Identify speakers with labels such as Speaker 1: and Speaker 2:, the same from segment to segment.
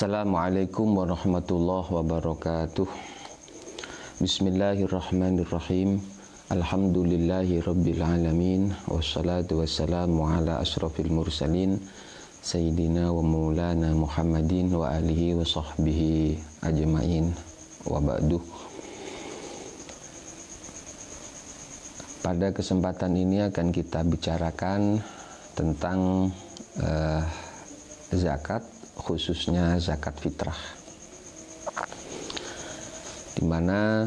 Speaker 1: Assalamualaikum warahmatullahi wabarakatuh Bismillahirrahmanirrahim Alhamdulillahi rabbil alamin Wassalatu wassalamu ala asrafil mursalin Sayyidina wa maulana Muhammadin wa alihi wa sahbihi ajma'in Wa ba'du Pada kesempatan ini akan kita bicarakan tentang uh, zakat khususnya zakat fitrah. Di mana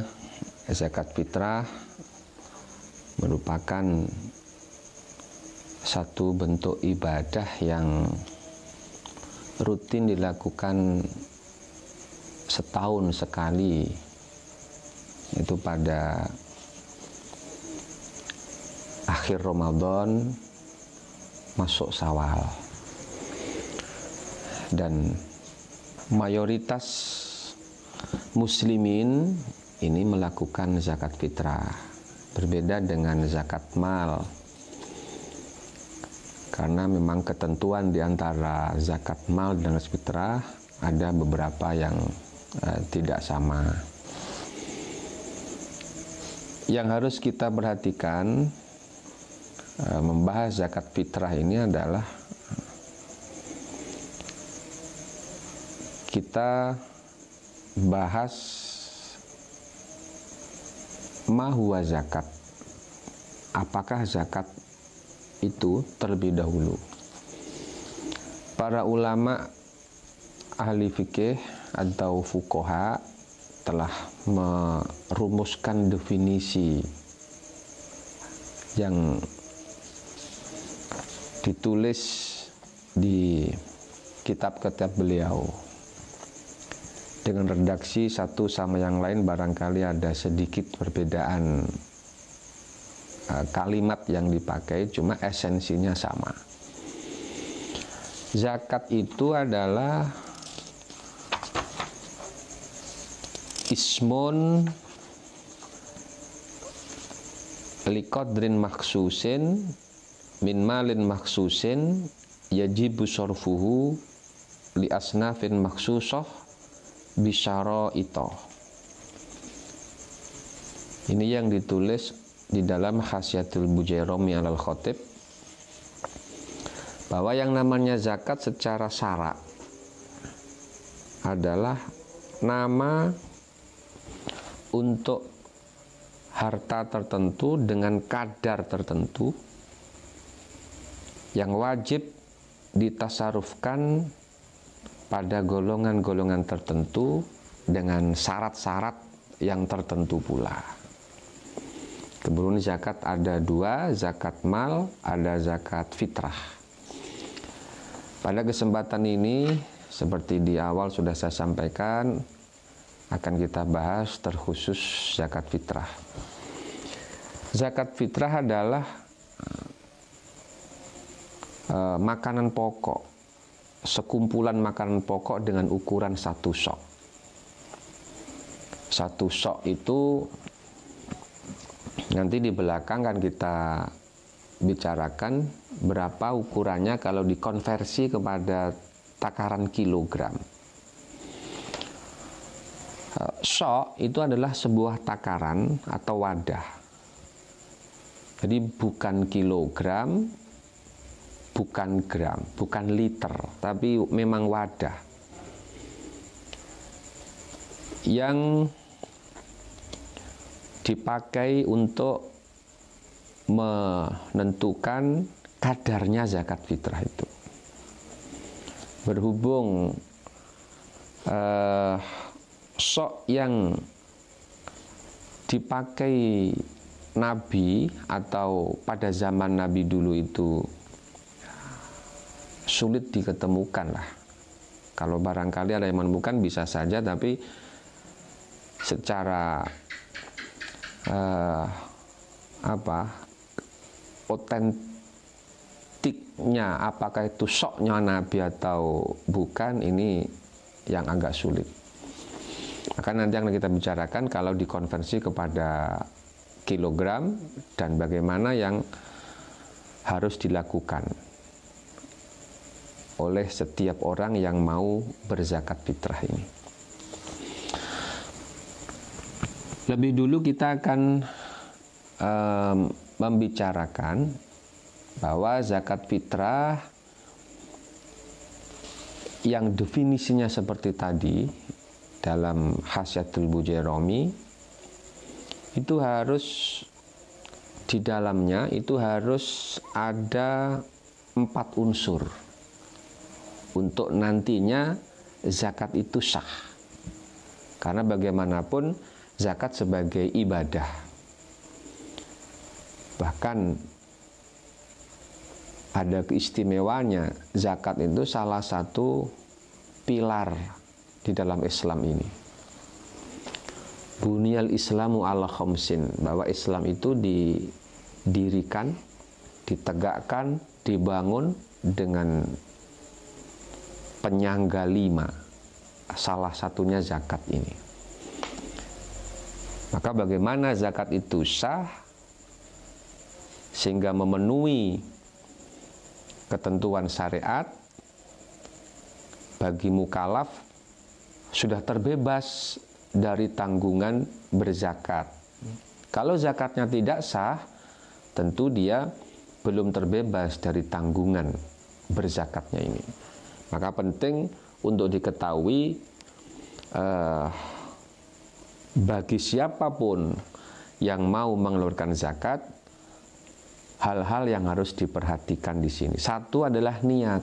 Speaker 1: zakat fitrah merupakan satu bentuk ibadah yang rutin dilakukan setahun sekali itu pada akhir Ramadan masuk Sawal dan mayoritas muslimin ini melakukan zakat fitrah berbeda dengan zakat mal karena memang ketentuan di antara zakat mal dan zakat fitrah ada beberapa yang eh, tidak sama yang harus kita perhatikan eh, membahas zakat fitrah ini adalah kita bahas mahua zakat. Apakah zakat itu terlebih dahulu? Para ulama ahli fikih atau fukoha telah merumuskan definisi yang ditulis di kitab-kitab beliau dengan redaksi satu sama yang lain barangkali ada sedikit perbedaan eh, kalimat yang dipakai cuma esensinya sama zakat itu adalah ismun likodrin maksusin min malin maksusin yajibu sorfuhu li asnafin maksusoh bisyara ito ini yang ditulis di dalam khasiatul Bujairomi alal khotib bahwa yang namanya zakat secara syarak adalah nama untuk harta tertentu dengan kadar tertentu yang wajib ditasarufkan pada golongan-golongan tertentu dengan syarat-syarat yang tertentu pula. Kemudian zakat ada dua, zakat mal, ada zakat fitrah. Pada kesempatan ini, seperti di awal sudah saya sampaikan, akan kita bahas terkhusus zakat fitrah. Zakat fitrah adalah eh, makanan pokok sekumpulan makanan pokok dengan ukuran satu sok. Satu sok itu nanti di belakang kan kita bicarakan berapa ukurannya kalau dikonversi kepada takaran kilogram. Eh, sok itu adalah sebuah takaran atau wadah. Jadi bukan kilogram, bukan gram, bukan liter, tapi memang wadah. Yang dipakai untuk menentukan kadarnya zakat fitrah itu. Berhubung eh, sok yang dipakai Nabi atau pada zaman Nabi dulu itu sulit diketemukan lah. Kalau barangkali ada yang menemukan bisa saja, tapi secara eh, apa otentiknya apakah itu soknya Nabi atau bukan ini yang agak sulit. akan nanti yang kita bicarakan kalau dikonversi kepada kilogram dan bagaimana yang harus dilakukan oleh setiap orang yang mau berzakat fitrah ini. Lebih dulu kita akan um, membicarakan bahwa zakat fitrah yang definisinya seperti tadi dalam khasiatul bujeromi itu harus di dalamnya itu harus ada empat unsur untuk nantinya zakat itu sah. Karena bagaimanapun zakat sebagai ibadah. Bahkan ada keistimewanya zakat itu salah satu pilar di dalam Islam ini. Bunyal Islamu ala khomsin bahwa Islam itu didirikan, ditegakkan, dibangun dengan penyangga lima, salah satunya zakat ini. Maka bagaimana zakat itu sah sehingga memenuhi ketentuan syariat bagi mukalaf sudah terbebas dari tanggungan berzakat. Kalau zakatnya tidak sah, tentu dia belum terbebas dari tanggungan berzakatnya ini. Maka penting untuk diketahui eh, bagi siapapun yang mau mengeluarkan zakat hal-hal yang harus diperhatikan di sini. Satu adalah niat.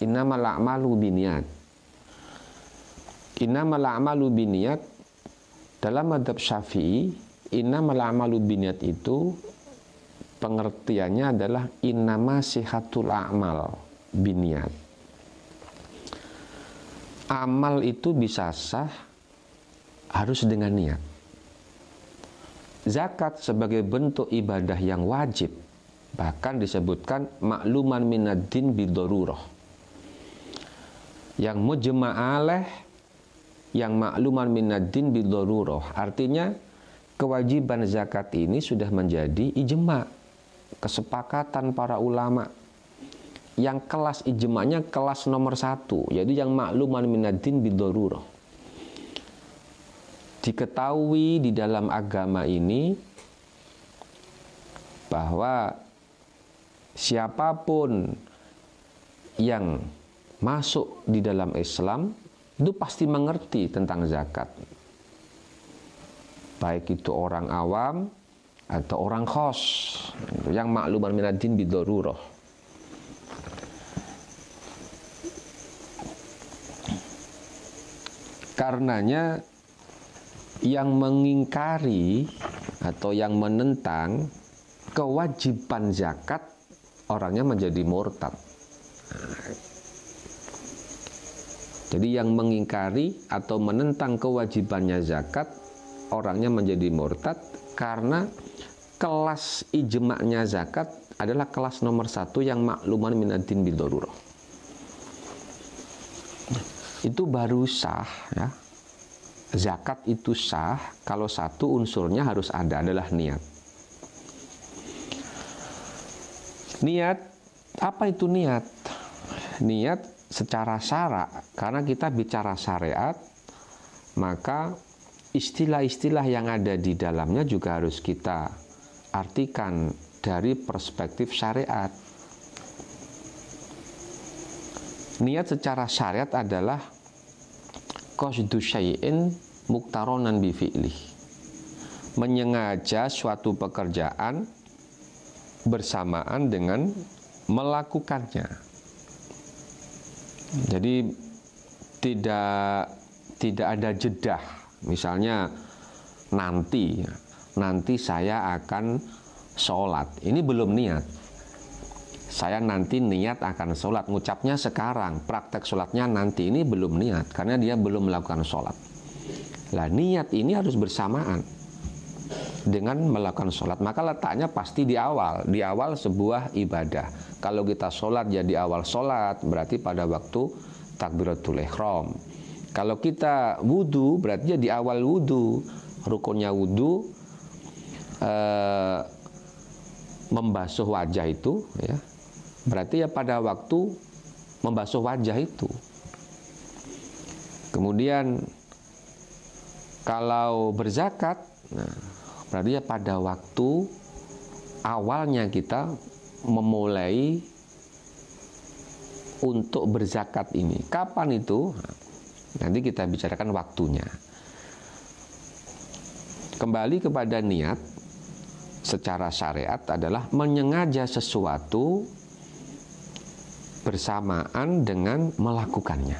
Speaker 1: Innamal a'malu biniat. Innamal a'malu biniat dalam madhab Syafi'i, innamal a'malu biniat itu pengertiannya adalah masih sihatul a'mal biniat amal itu bisa sah harus dengan niat. Zakat sebagai bentuk ibadah yang wajib bahkan disebutkan makluman minadin bidoruroh yang mujma'aleh yang makluman minadin bidoruroh artinya kewajiban zakat ini sudah menjadi ijma kesepakatan para ulama yang kelas ijma'nya kelas nomor satu yaitu yang makluman minadin bidoruro diketahui di dalam agama ini bahwa siapapun yang masuk di dalam Islam itu pasti mengerti tentang zakat baik itu orang awam atau orang khos yang makluman minadin bidoruro Karenanya yang mengingkari atau yang menentang kewajiban zakat orangnya menjadi murtad. Jadi yang mengingkari atau menentang kewajibannya zakat orangnya menjadi murtad karena kelas ijma'nya zakat adalah kelas nomor satu yang makluman minatin bidaruroh itu baru sah ya. Zakat itu sah kalau satu unsurnya harus ada adalah niat. Niat apa itu niat? Niat secara syarak karena kita bicara syariat maka istilah-istilah yang ada di dalamnya juga harus kita artikan dari perspektif syariat Niat secara syariat adalah qasdu syai'in muktaronan bi fi'lih. Menyengaja suatu pekerjaan bersamaan dengan melakukannya. Jadi tidak tidak ada jeda. Misalnya nanti nanti saya akan sholat. Ini belum niat saya nanti niat akan sholat. Ngucapnya sekarang, praktek sholatnya nanti ini belum niat, karena dia belum melakukan sholat. Lah niat ini harus bersamaan dengan melakukan sholat. Maka letaknya pasti di awal, di awal sebuah ibadah. Kalau kita sholat jadi ya awal sholat, berarti pada waktu takbiratul ihram. Kalau kita wudhu, berarti jadi ya awal wudhu. Rukunnya wudhu, eh, membasuh wajah itu, ya, Berarti ya pada waktu membasuh wajah itu. Kemudian kalau berzakat, nah, berarti ya pada waktu awalnya kita memulai untuk berzakat ini. Kapan itu? Nah, nanti kita bicarakan waktunya. Kembali kepada niat secara syariat adalah menyengaja sesuatu bersamaan dengan melakukannya.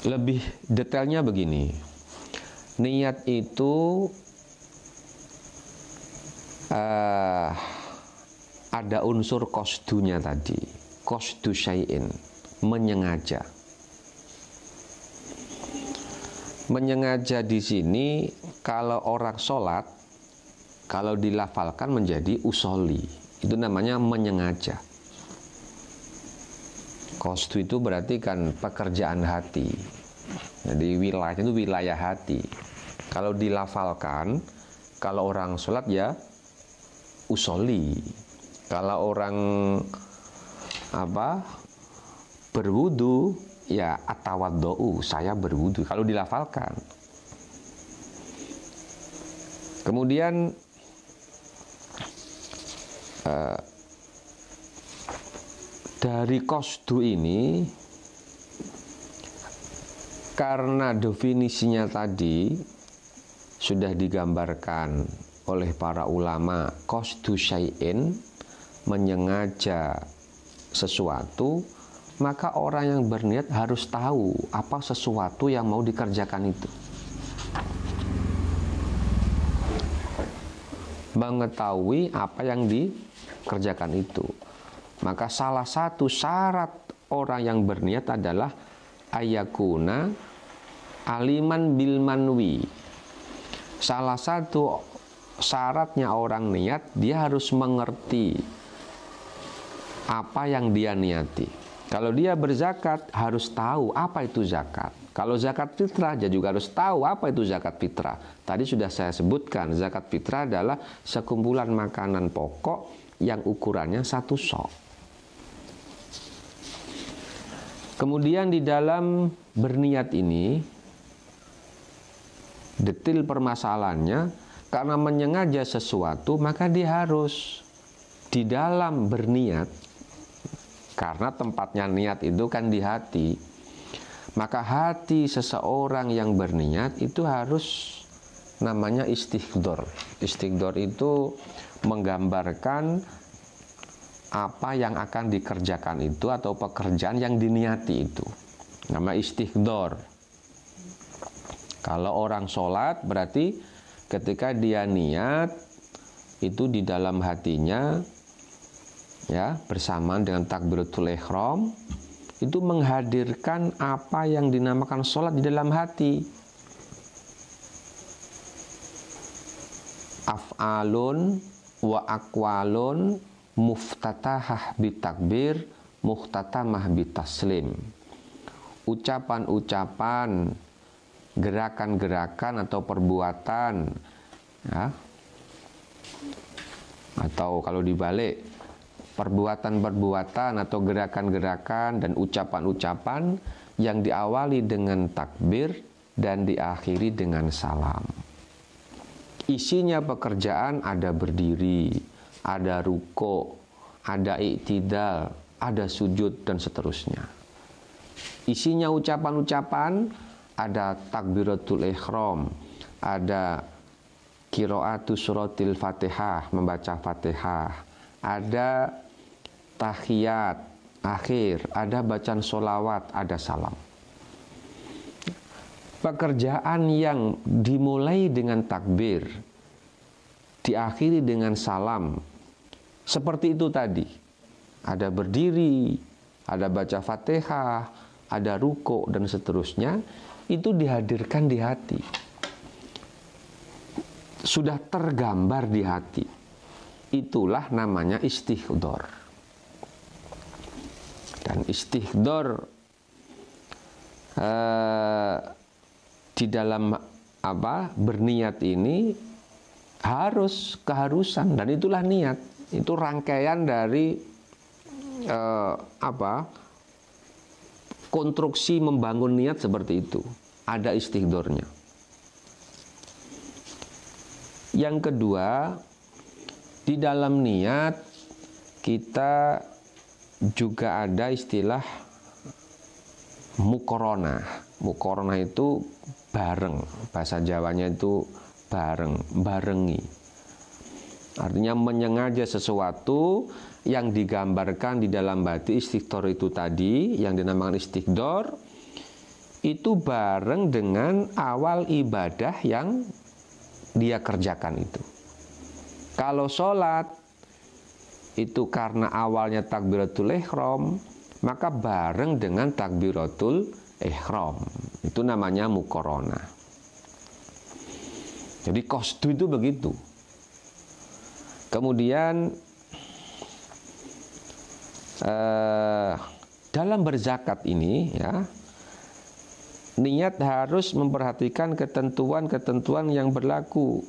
Speaker 1: Lebih detailnya begini. Niat itu uh, ada unsur kosdunya tadi. Kosdu syai'in, menyengaja. Menyengaja di sini kalau orang sholat kalau dilafalkan menjadi usoli, itu namanya menyengaja. Kostu itu berarti kan pekerjaan hati. Jadi wilayah itu wilayah hati. Kalau dilafalkan, kalau orang sholat ya usoli. Kalau orang apa berwudu ya do'u saya berwudu kalau dilafalkan kemudian Eh, dari kosdu ini karena definisinya tadi sudah digambarkan oleh para ulama kosdu syai'in menyengaja sesuatu maka orang yang berniat harus tahu apa sesuatu yang mau dikerjakan itu mengetahui apa yang di kerjakan itu. Maka salah satu syarat orang yang berniat adalah ayakuna aliman bilmanwi Salah satu syaratnya orang niat dia harus mengerti apa yang dia niati. Kalau dia berzakat harus tahu apa itu zakat. Kalau zakat fitrah dia juga harus tahu apa itu zakat fitrah. Tadi sudah saya sebutkan zakat fitrah adalah sekumpulan makanan pokok yang ukurannya satu sok. Kemudian di dalam berniat ini, detil permasalahannya, karena menyengaja sesuatu maka dia harus di dalam berniat, karena tempatnya niat itu kan di hati, maka hati seseorang yang berniat itu harus namanya istighdor. Istighdor itu menggambarkan apa yang akan dikerjakan itu atau pekerjaan yang diniati itu. Nama istighdor. Kalau orang sholat berarti ketika dia niat itu di dalam hatinya ya bersamaan dengan takbiratul ihram itu menghadirkan apa yang dinamakan sholat di dalam hati. Af'alun wa akwalun muftatahah bitakbir muhtatamah bitaslim ucapan-ucapan gerakan-gerakan atau perbuatan ya atau kalau dibalik perbuatan-perbuatan atau gerakan-gerakan dan ucapan-ucapan yang diawali dengan takbir dan diakhiri dengan salam. Isinya pekerjaan ada berdiri, ada ruko, ada iktidal, ada sujud dan seterusnya. Isinya ucapan-ucapan ada takbiratul ihram, ada kiroatu suratil fatihah, membaca fatihah, ada tahiyat, akhir, ada bacaan solawat, ada salam pekerjaan yang dimulai dengan takbir, diakhiri dengan salam, seperti itu tadi. Ada berdiri, ada baca fatihah, ada ruko, dan seterusnya, itu dihadirkan di hati. Sudah tergambar di hati. Itulah namanya istighdor. dan istighdor eh, di dalam apa berniat ini harus keharusan dan itulah niat itu rangkaian dari eh, apa konstruksi membangun niat seperti itu ada istighdornya yang kedua di dalam niat kita juga ada istilah mukorona mukorona itu bareng bahasa Jawanya itu bareng barengi artinya menyengaja sesuatu yang digambarkan di dalam batik istiqdor itu tadi yang dinamakan istiqdor, itu bareng dengan awal ibadah yang dia kerjakan itu kalau sholat itu karena awalnya takbiratul ihram maka bareng dengan takbiratul ihram itu namanya mukorona. Jadi kostu itu begitu. Kemudian eh, dalam berzakat ini ya niat harus memperhatikan ketentuan-ketentuan yang berlaku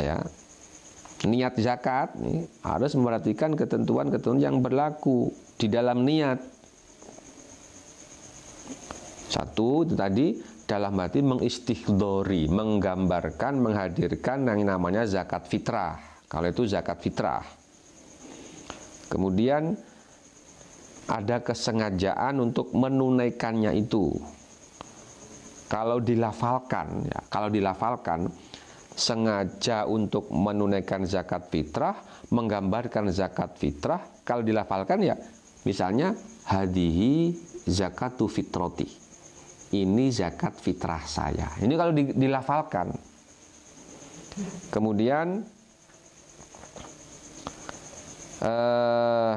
Speaker 1: ya niat zakat nih, harus memperhatikan ketentuan-ketentuan yang berlaku di dalam niat satu itu tadi dalam arti mengistihdori, menggambarkan, menghadirkan yang namanya zakat fitrah. Kalau itu zakat fitrah. Kemudian ada kesengajaan untuk menunaikannya itu. Kalau dilafalkan, ya, kalau dilafalkan sengaja untuk menunaikan zakat fitrah, menggambarkan zakat fitrah, kalau dilafalkan ya misalnya hadihi zakatu fitroti ini zakat fitrah saya. Ini kalau dilafalkan. Kemudian eh,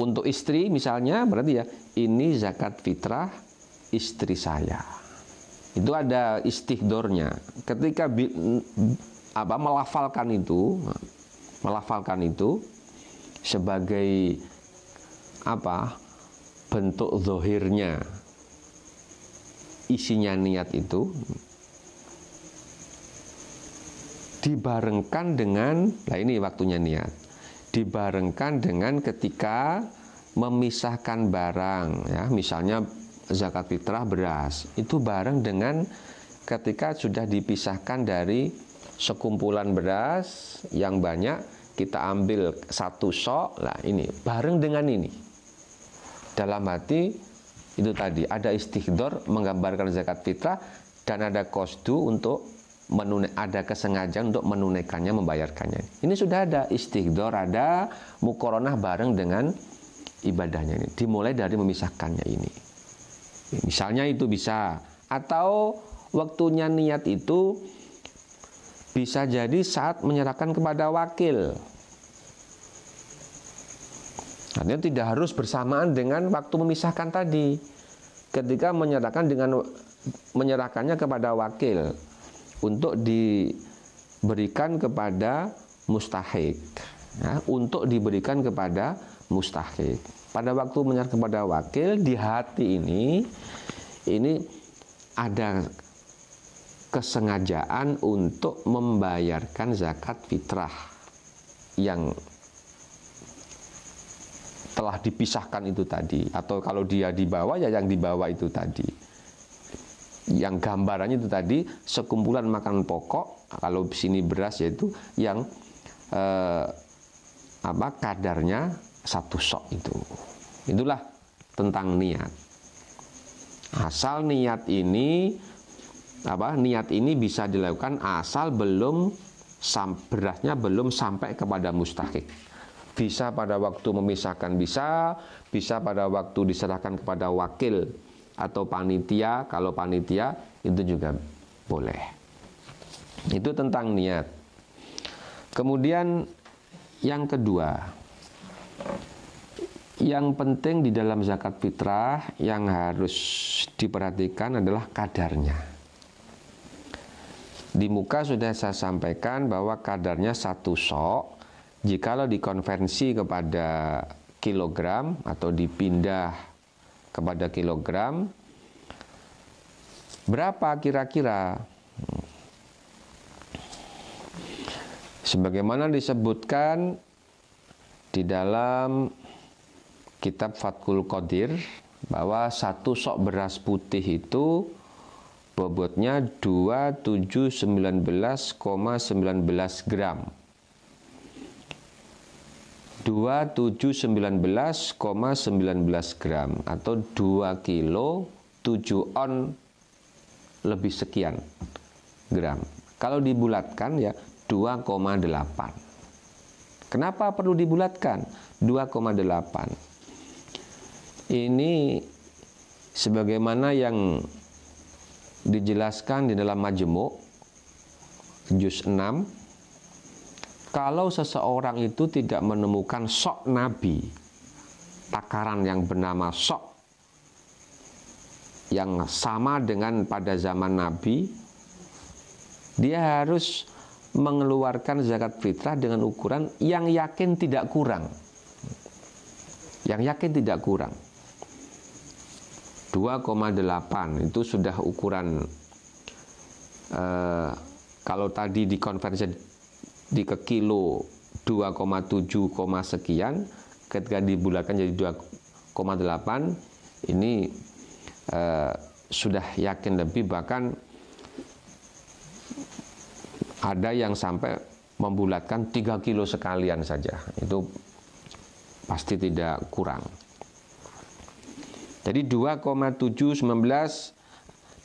Speaker 1: untuk istri misalnya berarti ya ini zakat fitrah istri saya. Itu ada istighdornya. Ketika apa melafalkan itu, melafalkan itu sebagai apa bentuk zohirnya isinya niat itu dibarengkan dengan nah ini waktunya niat dibarengkan dengan ketika memisahkan barang ya misalnya zakat fitrah beras itu bareng dengan ketika sudah dipisahkan dari sekumpulan beras yang banyak kita ambil satu sok lah ini bareng dengan ini dalam hati itu tadi ada istighdor menggambarkan zakat fitrah dan ada kosdu untuk menunai, ada kesengajaan untuk menunaikannya membayarkannya ini sudah ada istighdor ada mukoronah bareng dengan ibadahnya ini dimulai dari memisahkannya ini misalnya itu bisa atau waktunya niat itu bisa jadi saat menyerahkan kepada wakil Artinya tidak harus bersamaan dengan waktu memisahkan tadi. Ketika menyerahkan dengan menyerahkannya kepada wakil untuk diberikan kepada mustahik. Ya, untuk diberikan kepada mustahik. Pada waktu menyerahkan kepada wakil di hati ini ini ada kesengajaan untuk membayarkan zakat fitrah yang telah dipisahkan itu tadi atau kalau dia dibawa ya yang dibawa itu tadi yang gambarannya itu tadi sekumpulan makanan pokok kalau di sini beras yaitu yang eh, apa kadarnya satu sok itu itulah tentang niat asal niat ini apa niat ini bisa dilakukan asal belum sam, berasnya belum sampai kepada mustahik bisa pada waktu memisahkan bisa, bisa pada waktu diserahkan kepada wakil atau panitia, kalau panitia itu juga boleh. Itu tentang niat. Kemudian yang kedua, yang penting di dalam zakat fitrah yang harus diperhatikan adalah kadarnya. Di muka sudah saya sampaikan bahwa kadarnya satu sok jikalau dikonversi kepada kilogram atau dipindah kepada kilogram, berapa kira-kira? Sebagaimana disebutkan di dalam kitab Fathul Qadir bahwa satu sok beras putih itu bobotnya 2719,19 gram 2719,19 gram atau 2 kilo 7 on lebih sekian gram. Kalau dibulatkan ya 2,8. Kenapa perlu dibulatkan? 2,8. Ini sebagaimana yang dijelaskan di dalam Majemuk juz 6 kalau seseorang itu tidak menemukan sok nabi, takaran yang bernama sok yang sama dengan pada zaman nabi, dia harus mengeluarkan zakat fitrah dengan ukuran yang yakin tidak kurang. Yang yakin tidak kurang. 2,8 itu sudah ukuran eh, kalau tadi di dikonversi di ke kilo 2,7, sekian ketika dibulatkan jadi 2,8 ini eh, sudah yakin lebih bahkan ada yang sampai membulatkan 3 kilo sekalian saja itu pasti tidak kurang jadi 2,719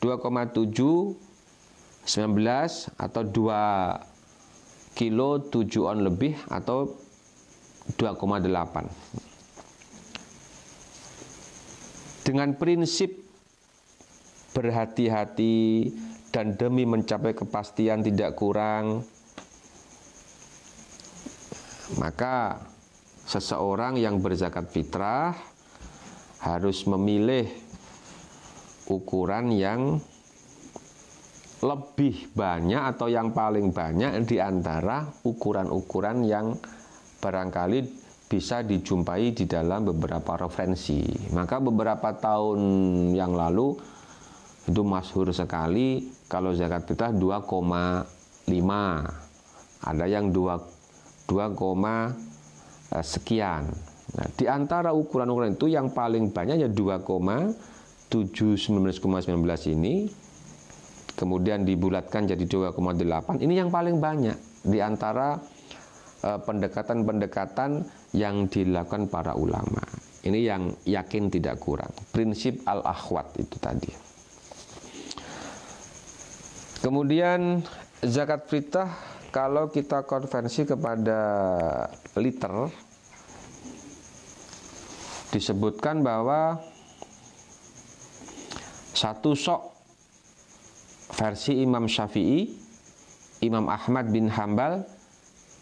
Speaker 1: 2,7 19 atau 2 kilo 7 on lebih atau 2,8 dengan prinsip berhati-hati dan demi mencapai kepastian tidak kurang maka seseorang yang berzakat fitrah harus memilih ukuran yang lebih banyak atau yang paling banyak di antara ukuran-ukuran yang barangkali bisa dijumpai di dalam beberapa referensi. Maka beberapa tahun yang lalu itu masyhur sekali kalau zakat fitrah 2,5. Ada yang 2 2, eh, sekian. Nah, di antara ukuran-ukuran itu yang paling banyak ya 2,7 19,19 ini kemudian dibulatkan jadi 2,8. Ini yang paling banyak di antara e, pendekatan-pendekatan yang dilakukan para ulama. Ini yang yakin tidak kurang. Prinsip al-akhwat itu tadi. Kemudian zakat fitrah kalau kita konversi kepada liter disebutkan bahwa satu sok versi Imam Syafi'i, Imam Ahmad bin Hambal,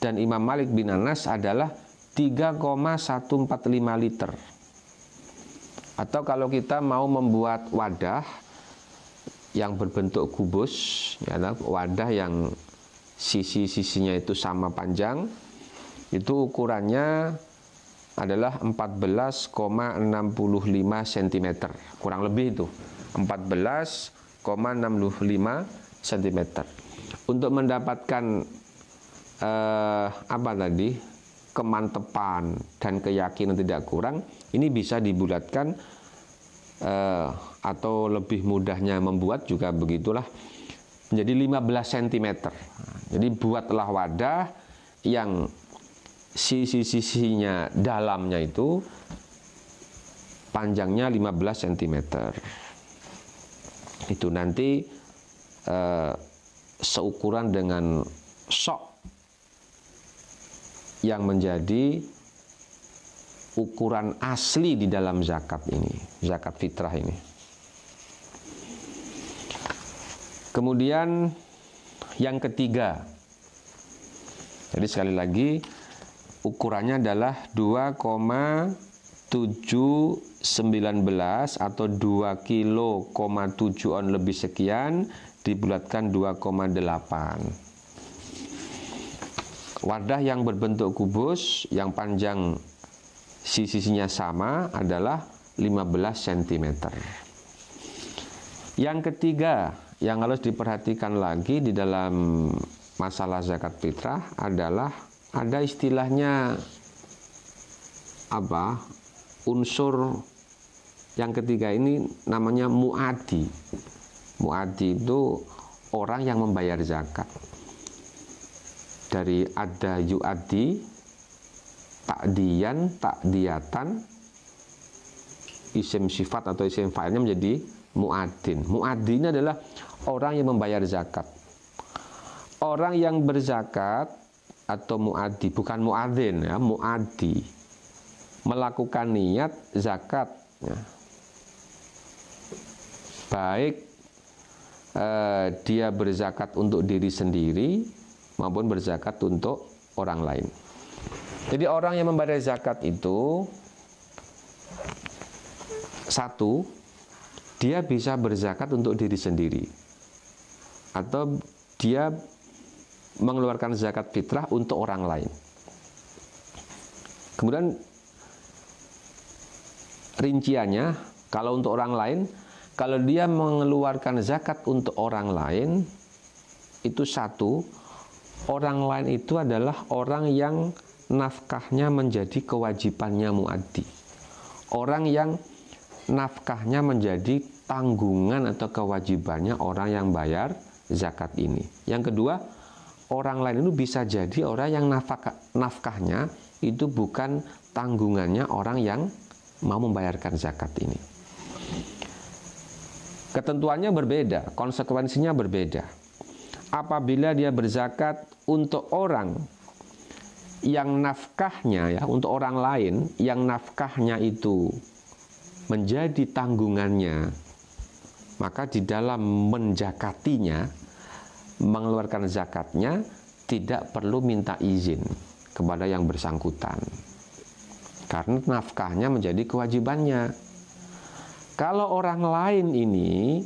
Speaker 1: dan Imam Malik bin Anas adalah 3,145 liter. Atau kalau kita mau membuat wadah yang berbentuk kubus, ya, nah, wadah yang sisi-sisinya itu sama panjang, itu ukurannya adalah 14,65 cm. Kurang lebih itu. 14 6,65 cm. Untuk mendapatkan eh, apa tadi kemantepan dan keyakinan tidak kurang, ini bisa dibulatkan eh, atau lebih mudahnya membuat juga begitulah menjadi 15 cm. Jadi buatlah wadah yang sisi-sisinya dalamnya itu panjangnya 15 cm itu nanti eh, seukuran dengan sok yang menjadi ukuran asli di dalam zakat ini, zakat fitrah ini. Kemudian yang ketiga, jadi sekali lagi ukurannya adalah 719 atau 2 kilo, 7 on lebih sekian dibulatkan 2,8 wadah yang berbentuk kubus yang panjang sisinya sama adalah 15 cm yang ketiga yang harus diperhatikan lagi di dalam masalah zakat fitrah adalah ada istilahnya apa unsur yang ketiga ini namanya muadi. Muadi itu orang yang membayar zakat. Dari ada yuadi, takdian, takdiatan, isim sifat atau isim fa'ilnya menjadi muadin. Muadin adalah orang yang membayar zakat. Orang yang berzakat atau muadi, bukan muadin ya, muadi melakukan niat zakat ya. baik eh, dia berzakat untuk diri sendiri maupun berzakat untuk orang lain jadi orang yang membayar zakat itu satu dia bisa berzakat untuk diri sendiri atau dia mengeluarkan zakat fitrah untuk orang lain kemudian rinciannya, kalau untuk orang lain, kalau dia mengeluarkan zakat untuk orang lain, itu satu, orang lain itu adalah orang yang nafkahnya menjadi kewajibannya muaddi. Orang yang nafkahnya menjadi tanggungan atau kewajibannya orang yang bayar zakat ini. Yang kedua, orang lain itu bisa jadi orang yang nafkah, nafkahnya itu bukan tanggungannya orang yang mau membayarkan zakat ini. Ketentuannya berbeda, konsekuensinya berbeda. Apabila dia berzakat untuk orang yang nafkahnya ya, untuk orang lain yang nafkahnya itu menjadi tanggungannya, maka di dalam menjakatinya, mengeluarkan zakatnya tidak perlu minta izin kepada yang bersangkutan karena nafkahnya menjadi kewajibannya. Kalau orang lain ini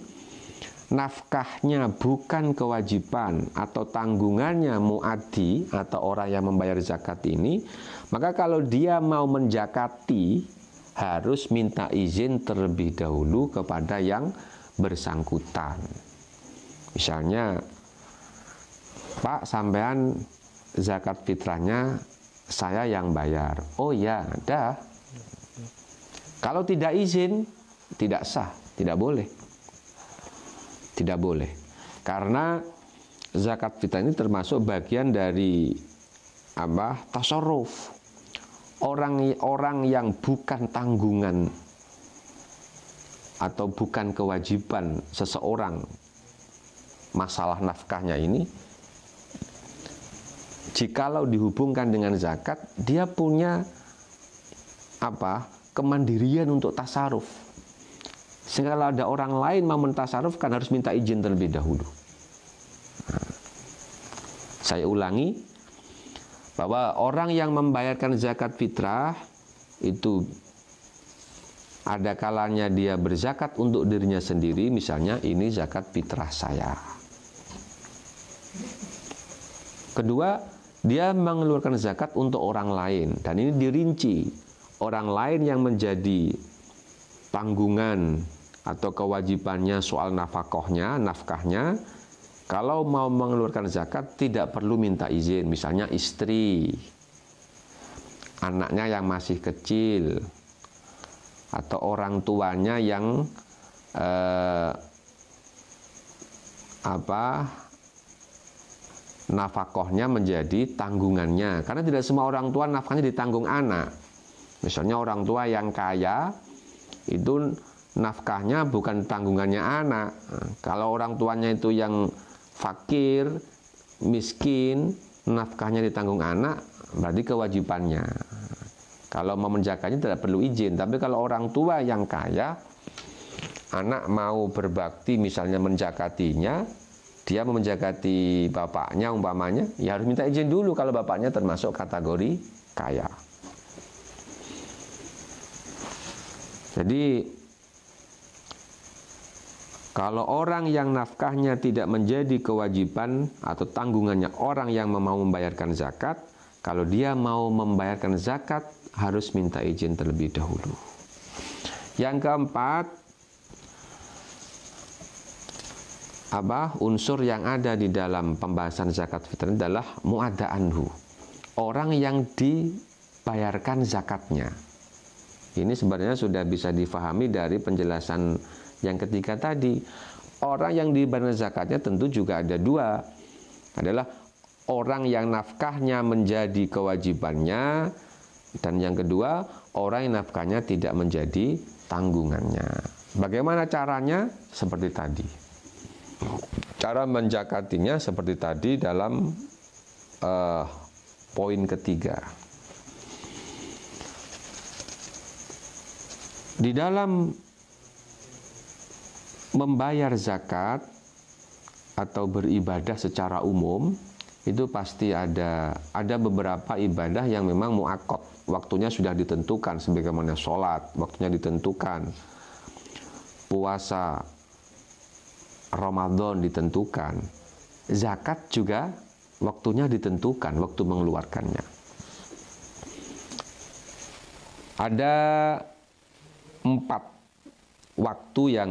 Speaker 1: nafkahnya bukan kewajiban atau tanggungannya muadi atau orang yang membayar zakat ini, maka kalau dia mau menjakati harus minta izin terlebih dahulu kepada yang bersangkutan. Misalnya, Pak sampean zakat fitrahnya saya yang bayar. Oh ya, dah. Kalau tidak izin, tidak sah, tidak boleh. Tidak boleh. Karena zakat fitrah ini termasuk bagian dari apa? tasarruf. Orang-orang yang bukan tanggungan atau bukan kewajiban seseorang masalah nafkahnya ini jikalau dihubungkan dengan zakat, dia punya apa? kemandirian untuk tasaruf. Sehingga kalau ada orang lain mau kan harus minta izin terlebih dahulu. saya ulangi bahwa orang yang membayarkan zakat fitrah itu ada kalanya dia berzakat untuk dirinya sendiri, misalnya ini zakat fitrah saya. Kedua, dia mengeluarkan zakat untuk orang lain dan ini dirinci orang lain yang menjadi tanggungan atau kewajibannya soal nafkahnya, nafkahnya kalau mau mengeluarkan zakat tidak perlu minta izin, misalnya istri, anaknya yang masih kecil, atau orang tuanya yang eh, apa nafkahnya menjadi tanggungannya. Karena tidak semua orang tua nafkahnya ditanggung anak. Misalnya orang tua yang kaya itu nafkahnya bukan tanggungannya anak. Kalau orang tuanya itu yang fakir, miskin, nafkahnya ditanggung anak, berarti kewajibannya. Kalau mau menjaganya tidak perlu izin, tapi kalau orang tua yang kaya, anak mau berbakti misalnya menjakatinya, dia memenjagati bapaknya umpamanya, ya harus minta izin dulu kalau bapaknya termasuk kategori kaya. Jadi kalau orang yang nafkahnya tidak menjadi kewajiban atau tanggungannya orang yang mau membayarkan zakat, kalau dia mau membayarkan zakat harus minta izin terlebih dahulu. Yang keempat, apa unsur yang ada di dalam pembahasan zakat fitrah adalah muada orang yang dibayarkan zakatnya ini sebenarnya sudah bisa difahami dari penjelasan yang ketiga tadi orang yang dibayar zakatnya tentu juga ada dua adalah orang yang nafkahnya menjadi kewajibannya dan yang kedua orang yang nafkahnya tidak menjadi tanggungannya bagaimana caranya seperti tadi Cara menjakatinya seperti tadi dalam uh, poin ketiga. Di dalam membayar zakat atau beribadah secara umum itu pasti ada ada beberapa ibadah yang memang muakot waktunya sudah ditentukan sebagaimana sholat waktunya ditentukan puasa Ramadan ditentukan. Zakat juga waktunya ditentukan, waktu mengeluarkannya. Ada empat waktu yang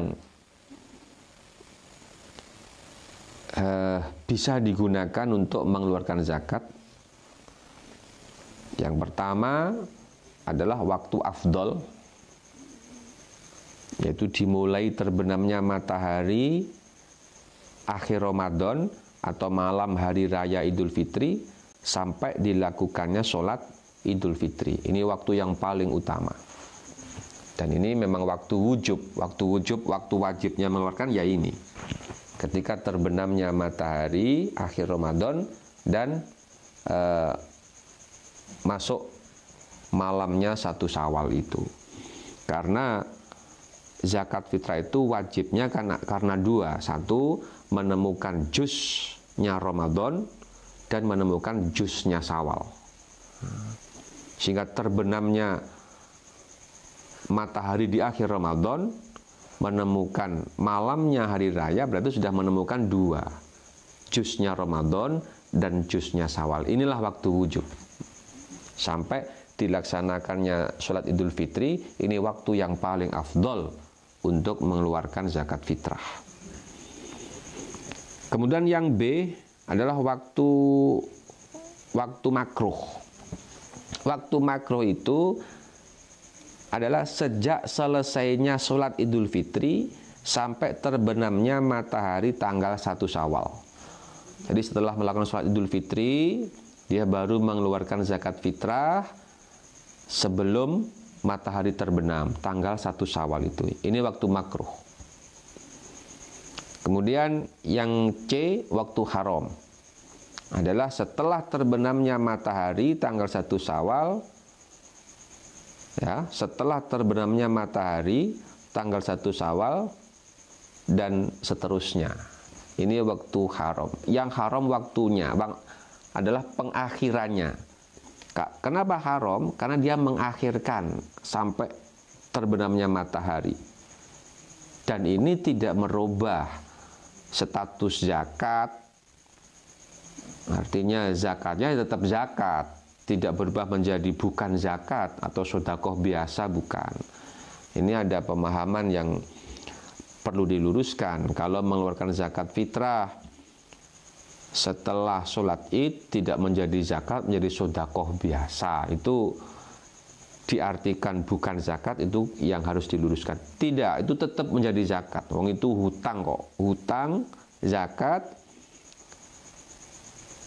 Speaker 1: eh, bisa digunakan untuk mengeluarkan zakat. Yang pertama adalah waktu afdol, yaitu dimulai terbenamnya matahari akhir Ramadan atau malam hari raya Idul Fitri sampai dilakukannya sholat Idul Fitri. Ini waktu yang paling utama. Dan ini memang waktu wujub, waktu wujub, waktu wajibnya mengeluarkan ya ini. Ketika terbenamnya matahari akhir Ramadan dan e, masuk malamnya satu sawal itu. Karena zakat fitrah itu wajibnya karena karena dua. Satu menemukan jusnya Ramadan dan menemukan jusnya Sawal. Sehingga terbenamnya matahari di akhir Ramadan menemukan malamnya hari raya berarti sudah menemukan dua jusnya Ramadan dan jusnya Sawal. Inilah waktu wujud. Sampai dilaksanakannya sholat Idul Fitri, ini waktu yang paling afdol untuk mengeluarkan zakat fitrah. Kemudian yang B adalah waktu waktu makruh. Waktu makruh itu adalah sejak selesainya sholat Idul Fitri sampai terbenamnya matahari tanggal 1 Syawal. Jadi setelah melakukan sholat Idul Fitri, dia baru mengeluarkan zakat fitrah sebelum matahari terbenam tanggal 1 Syawal itu. Ini waktu makruh. Kemudian yang C waktu haram adalah setelah terbenamnya matahari tanggal 1 Syawal ya, setelah terbenamnya matahari tanggal 1 Syawal dan seterusnya. Ini waktu haram. Yang haram waktunya bang, adalah pengakhirannya. Kenapa haram? Karena dia mengakhirkan sampai terbenamnya matahari. Dan ini tidak merubah status zakat artinya zakatnya tetap zakat tidak berubah menjadi bukan zakat atau sodakoh biasa bukan ini ada pemahaman yang perlu diluruskan kalau mengeluarkan zakat fitrah setelah sholat id tidak menjadi zakat menjadi sodakoh biasa itu diartikan bukan zakat itu yang harus diluruskan. Tidak, itu tetap menjadi zakat. Wong itu hutang kok. Hutang, zakat,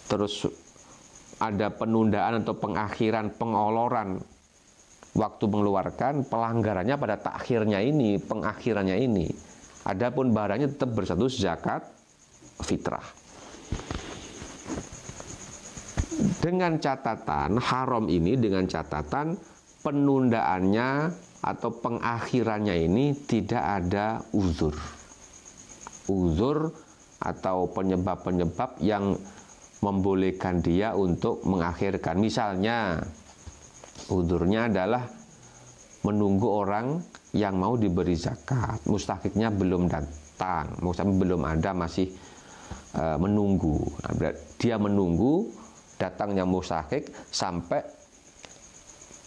Speaker 1: terus ada penundaan atau pengakhiran, pengoloran waktu mengeluarkan pelanggarannya pada takhirnya ini, pengakhirannya ini. Adapun barangnya tetap bersatu zakat fitrah. Dengan catatan haram ini dengan catatan penundaannya atau pengakhirannya ini tidak ada uzur. Uzur atau penyebab-penyebab yang membolehkan dia untuk mengakhirkan. Misalnya, uzurnya adalah menunggu orang yang mau diberi zakat, mustahiknya belum datang, mustahik belum ada masih uh, menunggu. Nah, dia menunggu datangnya mustahik sampai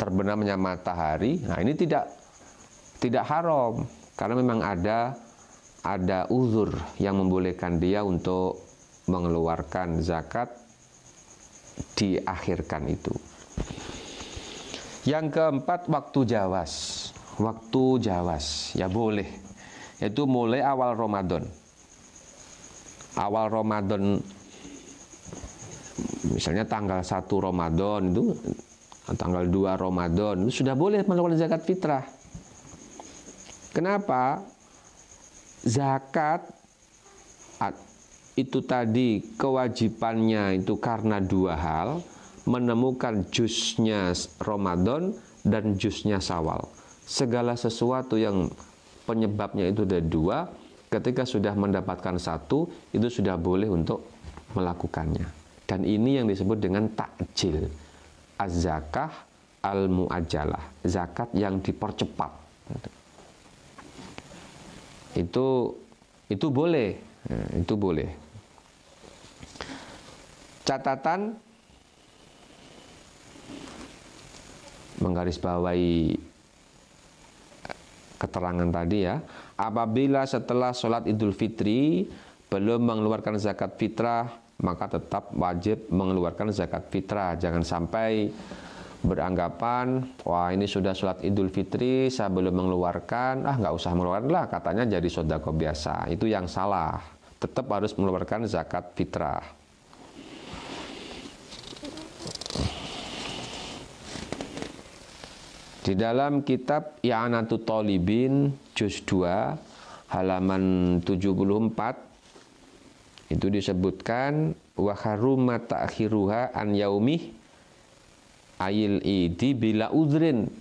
Speaker 1: terbenamnya matahari. Nah, ini tidak tidak haram karena memang ada ada uzur yang membolehkan dia untuk mengeluarkan zakat diakhirkan itu. Yang keempat waktu jawas. Waktu jawas ya boleh. itu mulai awal Ramadan. Awal Ramadan misalnya tanggal 1 Ramadan itu Nah, tanggal 2 Ramadan sudah boleh melakukan zakat fitrah. Kenapa? Zakat itu tadi kewajibannya itu karena dua hal, menemukan jusnya Ramadan dan jusnya Sawal. Segala sesuatu yang penyebabnya itu ada dua, ketika sudah mendapatkan satu itu sudah boleh untuk melakukannya. Dan ini yang disebut dengan takjil az-zakah al-mu'ajalah, zakat yang dipercepat. Itu itu boleh, nah, itu boleh. Catatan menggarisbawahi eh, keterangan tadi ya. Apabila setelah sholat Idul Fitri belum mengeluarkan zakat fitrah, maka tetap wajib mengeluarkan zakat fitrah. Jangan sampai beranggapan, wah ini sudah sholat idul fitri, saya belum mengeluarkan, ah nggak usah mengeluarkan lah, katanya jadi sodako biasa. Itu yang salah. Tetap harus mengeluarkan zakat fitrah. Di dalam kitab Ya'anatu Talibin, Juz 2, halaman 74, itu disebutkan waharuma ta'khiruha an yaumih ayil idi bila udrin.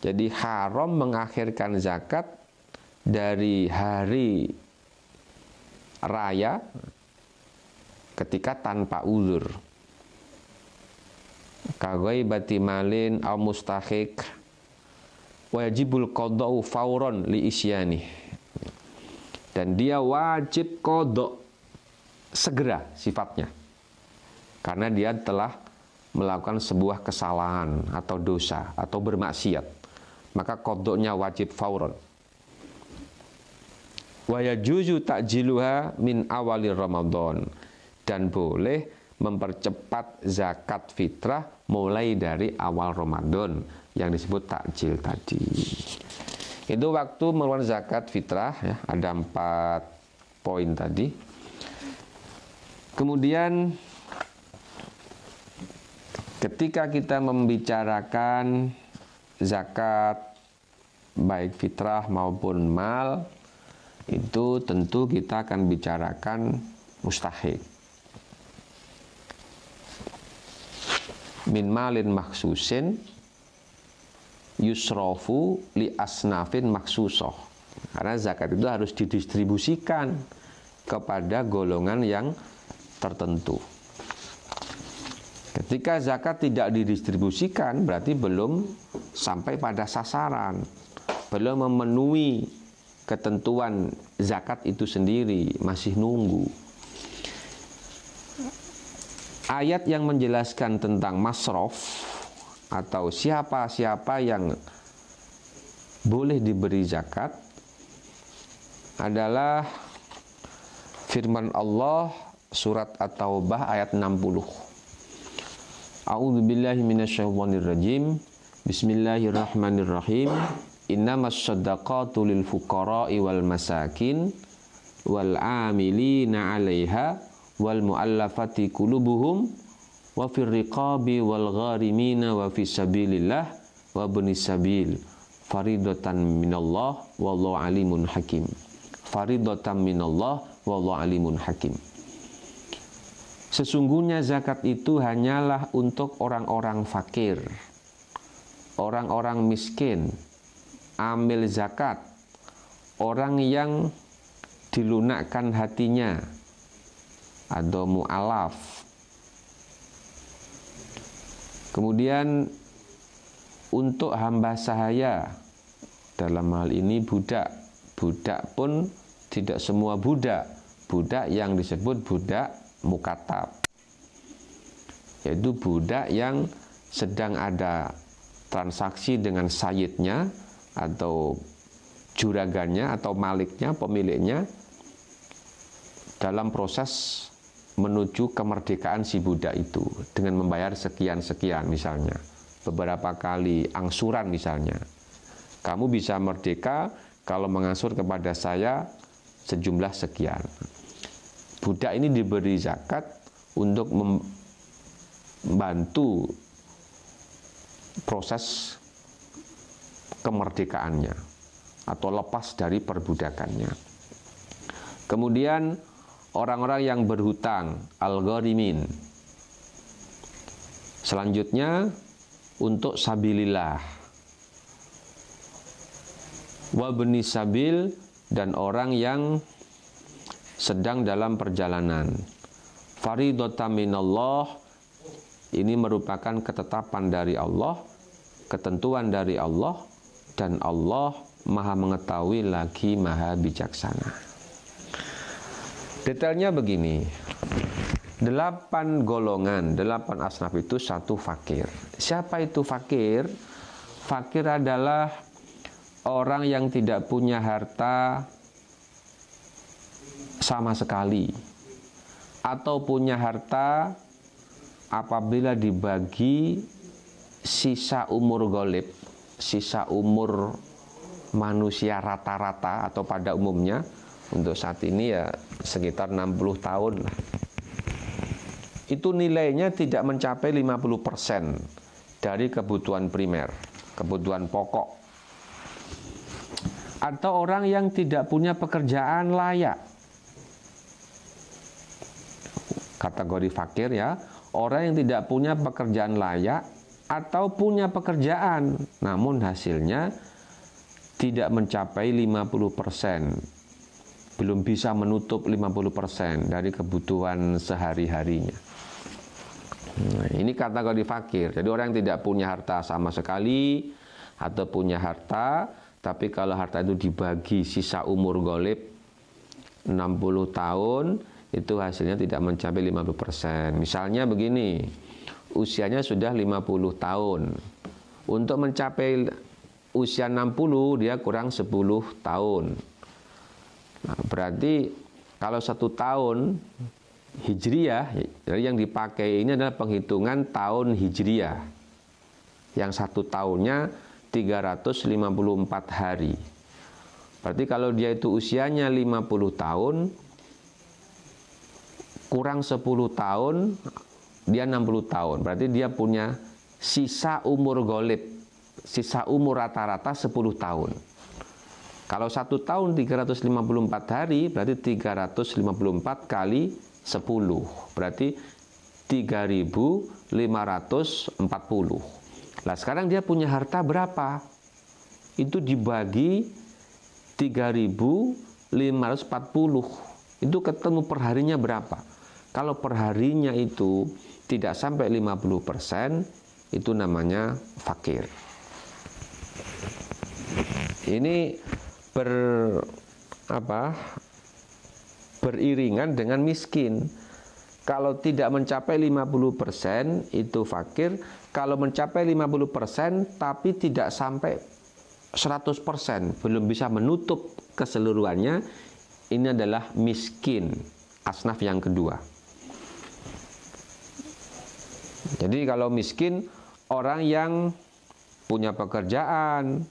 Speaker 1: Jadi haram mengakhirkan zakat dari hari raya ketika tanpa uzur. kagai batimalin au mustahik wajibul qadau fauron li isyani. Dan dia wajib kodok segera sifatnya. Karena dia telah melakukan sebuah kesalahan atau dosa atau bermaksiat. Maka kodoknya wajib fauron. Wayajuzu takjiluha min awalir Ramadan. Dan boleh mempercepat zakat fitrah mulai dari awal Ramadan yang disebut takjil tadi. Itu waktu meluarkan zakat fitrah ya, ada empat poin tadi Kemudian ketika kita membicarakan zakat baik fitrah maupun mal itu tentu kita akan bicarakan mustahik min malin maksusin yusrofu li asnafin maksusoh karena zakat itu harus didistribusikan kepada golongan yang tertentu. Ketika zakat tidak didistribusikan, berarti belum sampai pada sasaran, belum memenuhi ketentuan zakat itu sendiri, masih nunggu. Ayat yang menjelaskan tentang masrof atau siapa-siapa yang boleh diberi zakat adalah firman Allah surat At-Taubah ayat 60. A'udzu billahi minasyaitonir rajim. Bismillahirrahmanirrahim. Innamas shadaqatu lil fuqara'i wal masakin wal amilina 'alaiha wal mu'allafati qulubuhum wa fir riqabi wal gharimina wa fis sabilillah wa ibnis sabil faridatan minallah wallahu alimun hakim. Faridatan minallah wallahu alimun hakim. Sesungguhnya zakat itu hanyalah untuk orang-orang fakir, orang-orang miskin, amil zakat, orang yang dilunakkan hatinya atau mu'alaf. Kemudian untuk hamba sahaya dalam hal ini budak. Budak pun tidak semua budak. Budak yang disebut budak mukatab yaitu budak yang sedang ada transaksi dengan sayidnya atau juragannya atau maliknya pemiliknya dalam proses menuju kemerdekaan si budak itu dengan membayar sekian-sekian misalnya beberapa kali angsuran misalnya kamu bisa merdeka kalau mengangsur kepada saya sejumlah sekian budak ini diberi zakat untuk membantu proses kemerdekaannya atau lepas dari perbudakannya. Kemudian orang-orang yang berhutang al Selanjutnya untuk sabilillah. Wabni sabil dan orang yang sedang dalam perjalanan. Faridota minallah ini merupakan ketetapan dari Allah, ketentuan dari Allah, dan Allah maha mengetahui lagi maha bijaksana. Detailnya begini, delapan golongan, delapan asnaf itu satu fakir. Siapa itu fakir? Fakir adalah orang yang tidak punya harta sama sekali atau punya harta apabila dibagi sisa umur golib, sisa umur manusia rata-rata atau pada umumnya untuk saat ini ya sekitar 60 tahun lah. Itu nilainya tidak mencapai 50% dari kebutuhan primer, kebutuhan pokok. Atau orang yang tidak punya pekerjaan layak kategori fakir ya, orang yang tidak punya pekerjaan layak atau punya pekerjaan namun hasilnya tidak mencapai 50%. Belum bisa menutup 50% dari kebutuhan sehari-harinya. Nah, ini kategori fakir. Jadi orang yang tidak punya harta sama sekali atau punya harta tapi kalau harta itu dibagi sisa umur golip 60 tahun itu hasilnya tidak mencapai 50%. persen. Misalnya begini, usianya sudah 50 tahun. Untuk mencapai usia 60 dia kurang 10 tahun. Nah, berarti kalau satu tahun Hijriah, jadi yang dipakai ini adalah penghitungan tahun Hijriah. Yang satu tahunnya 354 hari. Berarti kalau dia itu usianya 50 tahun, kurang 10 tahun dia 60 tahun. Berarti dia punya sisa umur golit Sisa umur rata-rata 10 tahun. Kalau satu tahun 354 hari, berarti 354 kali 10. Berarti 3.540. Nah sekarang dia punya harta berapa? Itu dibagi 3.540. Itu ketemu perharinya berapa? Kalau perharinya itu tidak sampai 50% itu namanya fakir. Ini ber apa? beriringan dengan miskin. Kalau tidak mencapai 50% itu fakir, kalau mencapai 50% tapi tidak sampai 100% belum bisa menutup keseluruhannya ini adalah miskin asnaf yang kedua jadi kalau miskin orang yang punya pekerjaan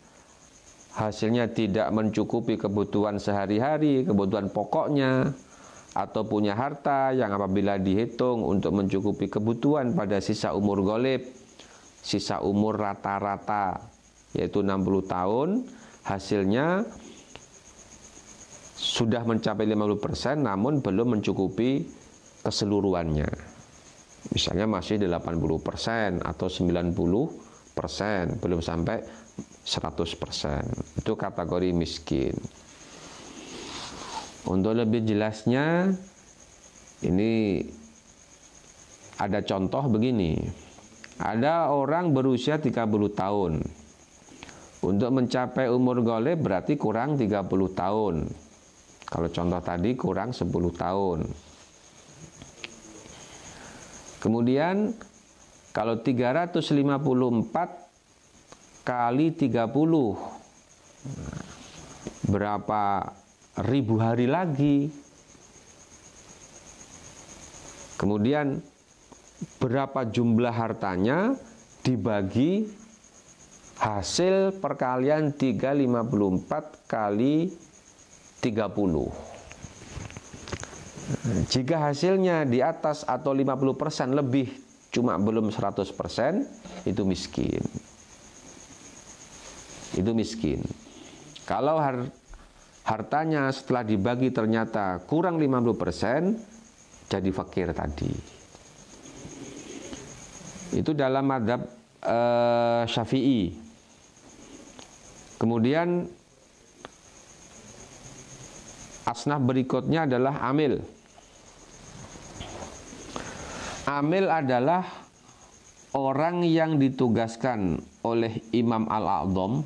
Speaker 1: hasilnya tidak mencukupi kebutuhan sehari-hari, kebutuhan pokoknya atau punya harta yang apabila dihitung untuk mencukupi kebutuhan pada sisa umur golib, sisa umur rata-rata yaitu 60 tahun, hasilnya sudah mencapai 50% namun belum mencukupi keseluruhannya misalnya masih puluh persen atau 90%, belum sampai 100%. Itu kategori miskin. Untuk lebih jelasnya ini ada contoh begini. Ada orang berusia 30 tahun. Untuk mencapai umur gole berarti kurang 30 tahun. Kalau contoh tadi kurang 10 tahun. Kemudian kalau 354 kali 30 berapa ribu hari lagi? Kemudian berapa jumlah hartanya dibagi hasil perkalian 354 kali 30. Jika hasilnya di atas atau 50% lebih cuma belum 100% itu miskin. Itu miskin. Kalau har hartanya setelah dibagi ternyata kurang 50% jadi fakir tadi. Itu dalam madhab uh, Syafi'i. Kemudian asnah berikutnya adalah amil Amil adalah orang yang ditugaskan oleh Imam Al-A'zam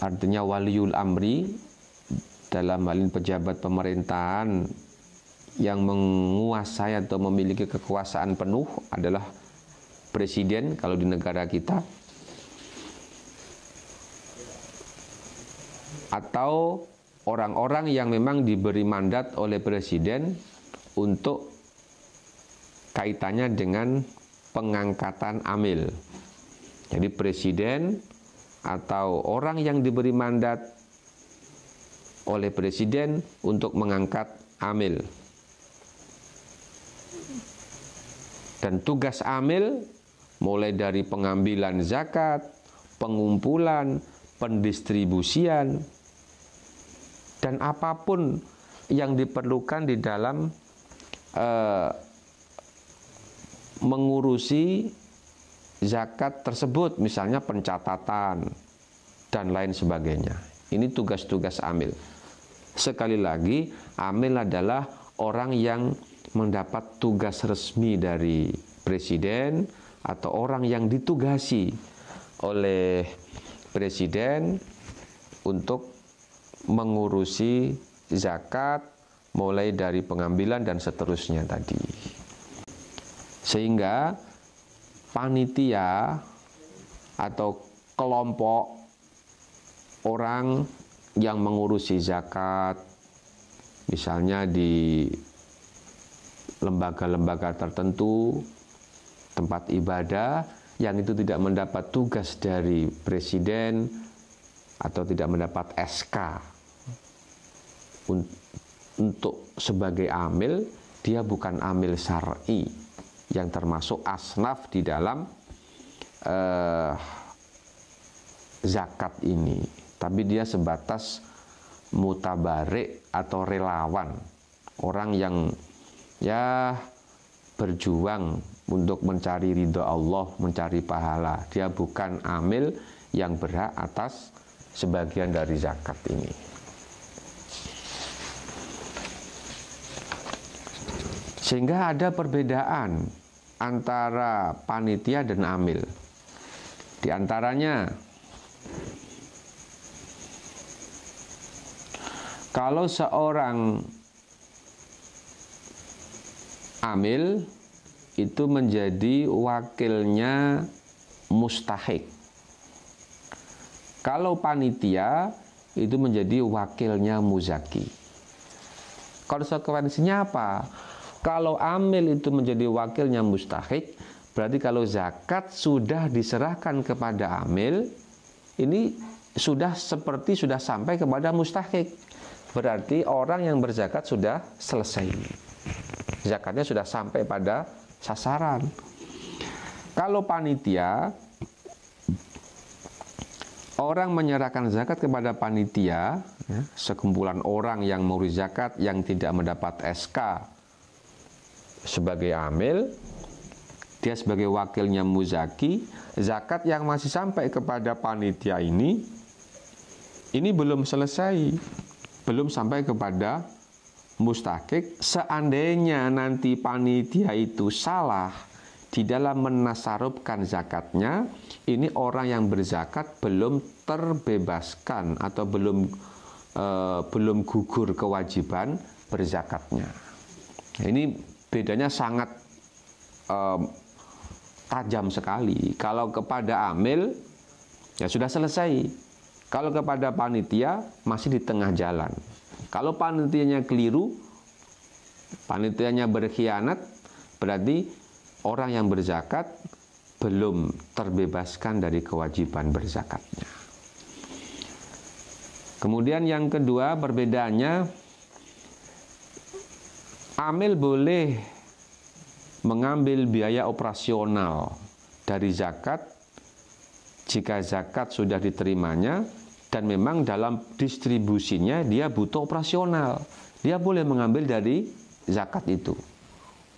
Speaker 1: artinya waliul amri dalam hal ini pejabat pemerintahan yang menguasai atau memiliki kekuasaan penuh adalah presiden kalau di negara kita atau orang-orang yang memang diberi mandat oleh presiden untuk kaitannya dengan pengangkatan amil. Jadi presiden atau orang yang diberi mandat oleh presiden untuk mengangkat amil. Dan tugas amil mulai dari pengambilan zakat, pengumpulan, pendistribusian, dan apapun yang diperlukan di dalam eh, mengurusi zakat tersebut, misalnya pencatatan dan lain sebagainya. Ini tugas-tugas amil. Sekali lagi, amil adalah orang yang mendapat tugas resmi dari presiden atau orang yang ditugasi oleh presiden untuk mengurusi zakat mulai dari pengambilan dan seterusnya tadi. Sehingga panitia atau kelompok orang yang mengurusi zakat misalnya di lembaga-lembaga tertentu tempat ibadah yang itu tidak mendapat tugas dari presiden atau tidak mendapat SK untuk sebagai amil dia bukan amil syar'i yang termasuk asnaf di dalam uh, zakat ini. Tapi dia sebatas mutabarik atau relawan. Orang yang ya berjuang untuk mencari ridho Allah, mencari pahala. Dia bukan amil yang berhak atas sebagian dari zakat ini. Sehingga ada perbedaan antara panitia dan amil. Di antaranya, kalau seorang amil itu menjadi wakilnya mustahik. Kalau panitia itu menjadi wakilnya muzaki. Konsekuensinya apa? Kalau amil itu menjadi wakilnya mustahik, berarti kalau zakat sudah diserahkan kepada amil, ini sudah seperti sudah sampai kepada mustahik. Berarti orang yang berzakat sudah selesai. Zakatnya sudah sampai pada sasaran. Kalau panitia orang menyerahkan zakat kepada panitia, ya, sekumpulan orang yang mau zakat yang tidak mendapat SK sebagai amil, dia sebagai wakilnya muzaki, zakat yang masih sampai kepada panitia ini, ini belum selesai, belum sampai kepada mustakik. Seandainya nanti panitia itu salah di dalam menasarupkan zakatnya, ini orang yang berzakat belum terbebaskan atau belum eh, belum gugur kewajiban berzakatnya. Ini bedanya sangat um, tajam sekali. Kalau kepada amil ya sudah selesai. Kalau kepada panitia masih di tengah jalan. Kalau panitianya keliru, panitianya berkhianat, berarti orang yang berzakat belum terbebaskan dari kewajiban berzakatnya. Kemudian yang kedua perbedaannya Amil boleh mengambil biaya operasional dari zakat jika zakat sudah diterimanya dan memang dalam distribusinya dia butuh operasional. Dia boleh mengambil dari zakat itu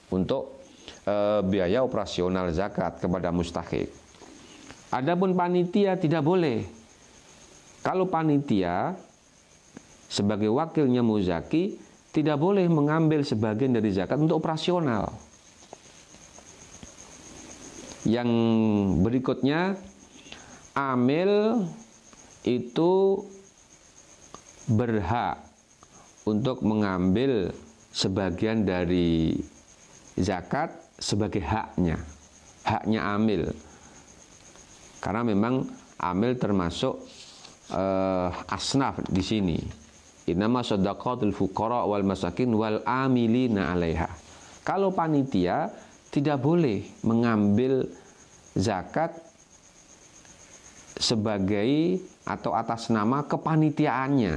Speaker 1: untuk e, biaya operasional zakat kepada mustahik. Adapun panitia tidak boleh. Kalau panitia sebagai wakilnya muzaki tidak boleh mengambil sebagian dari zakat untuk operasional. Yang berikutnya, amil itu berhak untuk mengambil sebagian dari zakat sebagai haknya, haknya amil. Karena memang amil termasuk eh, asnaf di sini Inama sadaqatul fuqara wal masakin wal amilina 'alaiha. Kalau panitia tidak boleh mengambil zakat sebagai atau atas nama kepanitiaannya.